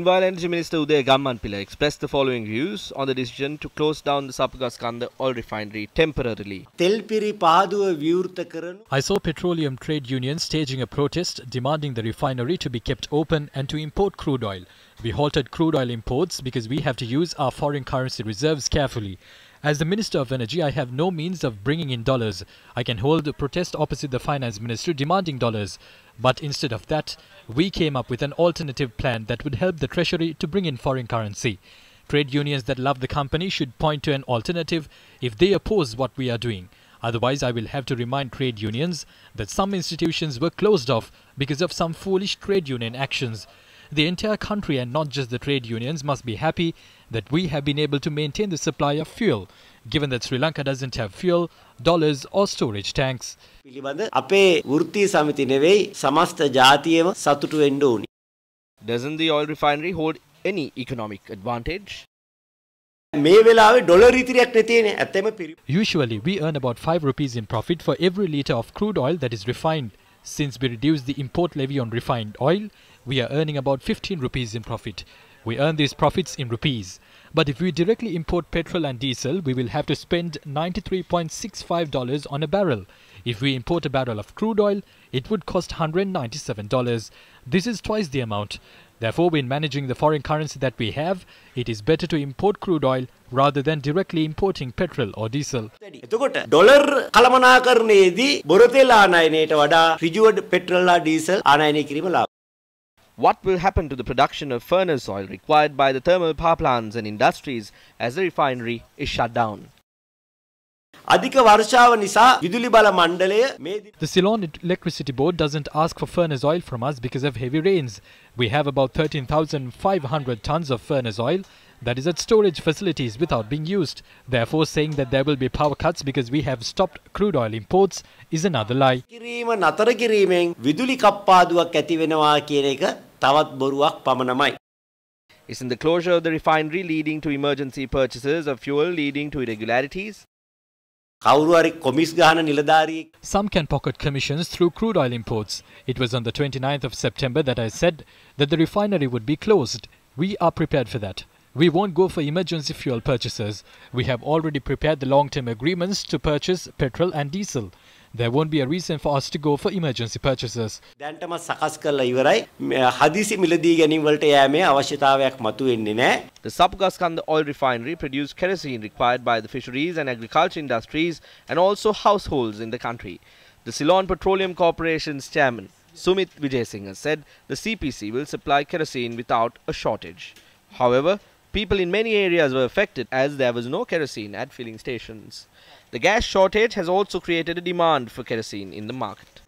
Meanwhile, Energy Minister Uday Pillai expressed the following views on the decision to close down the Sapagaskanda oil refinery temporarily. I saw petroleum trade unions staging a protest demanding the refinery to be kept open and to import crude oil. We halted crude oil imports because we have to use our foreign currency reserves carefully. As the Minister of Energy, I have no means of bringing in dollars. I can hold a protest opposite the Finance Minister demanding dollars. But instead of that, we came up with an alternative plan that would help the Treasury to bring in foreign currency. Trade unions that love the company should point to an alternative if they oppose what we are doing. Otherwise, I will have to remind trade unions that some institutions were closed off because of some foolish trade union actions. The entire country and not just the trade unions must be happy that we have been able to maintain the supply of fuel, given that Sri Lanka doesn't have fuel, dollars or storage tanks. Doesn't the oil refinery hold any economic advantage? Usually, we earn about 5 rupees in profit for every litre of crude oil that is refined. Since we reduce the import levy on refined oil, we are earning about 15 rupees in profit. We earn these profits in rupees. But if we directly import petrol and diesel, we will have to spend $93.65 on a barrel. If we import a barrel of crude oil, it would cost $197. This is twice the amount. Therefore, when managing the foreign currency that we have, it is better to import crude oil rather than directly importing petrol or diesel. Dollar dollar කළමනාකරණයේදී බොරතෙල් ආනයනයට වඩා ඍජුව petrol හා diesel what will happen to the production of furnace oil required by the thermal power plants and industries as the refinery is shut down? The Ceylon Electricity Board doesn't ask for furnace oil from us because of heavy rains. We have about 13,500 tons of furnace oil that is at storage facilities without being used. Therefore, saying that there will be power cuts because we have stopped crude oil imports is another lie. තවත් බොරුවක් පමණමයි. Isn't the closure of the refinery leading to emergency purchases of fuel leading to irregularities? Some can pocket commissions through crude oil imports. It was on the 29th of September that I said that the refinery would be closed. We are prepared for that. We won't go for emergency fuel purchases. We have already prepared the long-term agreements to purchase petrol and diesel there won't be a reason for us to go for emergency purchases. දැන්ටම සකස් කරලා ඉවරයි. හදිසි මිලදී ගැනීම වලට යෑමේ අවශ්‍යතාවයක් මතුවෙන්නේ නැහැ. The Sapgaskand oil refinery produced kerosene required by the fisheries and agriculture industries and also households in the country. The Ceylon Petroleum Corporation's chairman, Sumit Vijay Singh, said the CPC will supply kerosene without a shortage. However, People in many areas were affected as there was no kerosene at filling stations. The gas shortage has also created a demand for kerosene in the market.